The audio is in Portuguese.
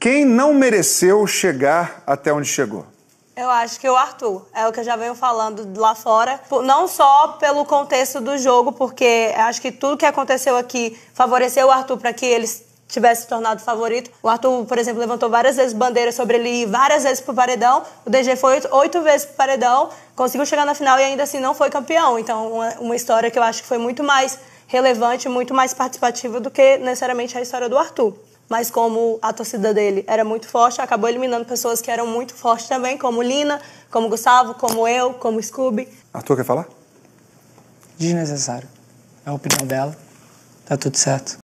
Quem não mereceu chegar até onde chegou? Eu acho que o Arthur. É o que eu já venho falando lá fora. Não só pelo contexto do jogo, porque acho que tudo que aconteceu aqui favoreceu o Arthur para que ele tivesse se tornado favorito. O Arthur, por exemplo, levantou várias vezes bandeira sobre ele ir várias vezes pro paredão. O DG foi oito, oito vezes pro paredão, conseguiu chegar na final e ainda assim não foi campeão. Então, uma, uma história que eu acho que foi muito mais relevante, muito mais participativa do que necessariamente a história do Arthur mas como a torcida dele era muito forte, acabou eliminando pessoas que eram muito fortes também, como Lina, como Gustavo, como eu, como Scooby. Arthur, quer falar? Desnecessário. É a opinião dela. Tá tudo certo.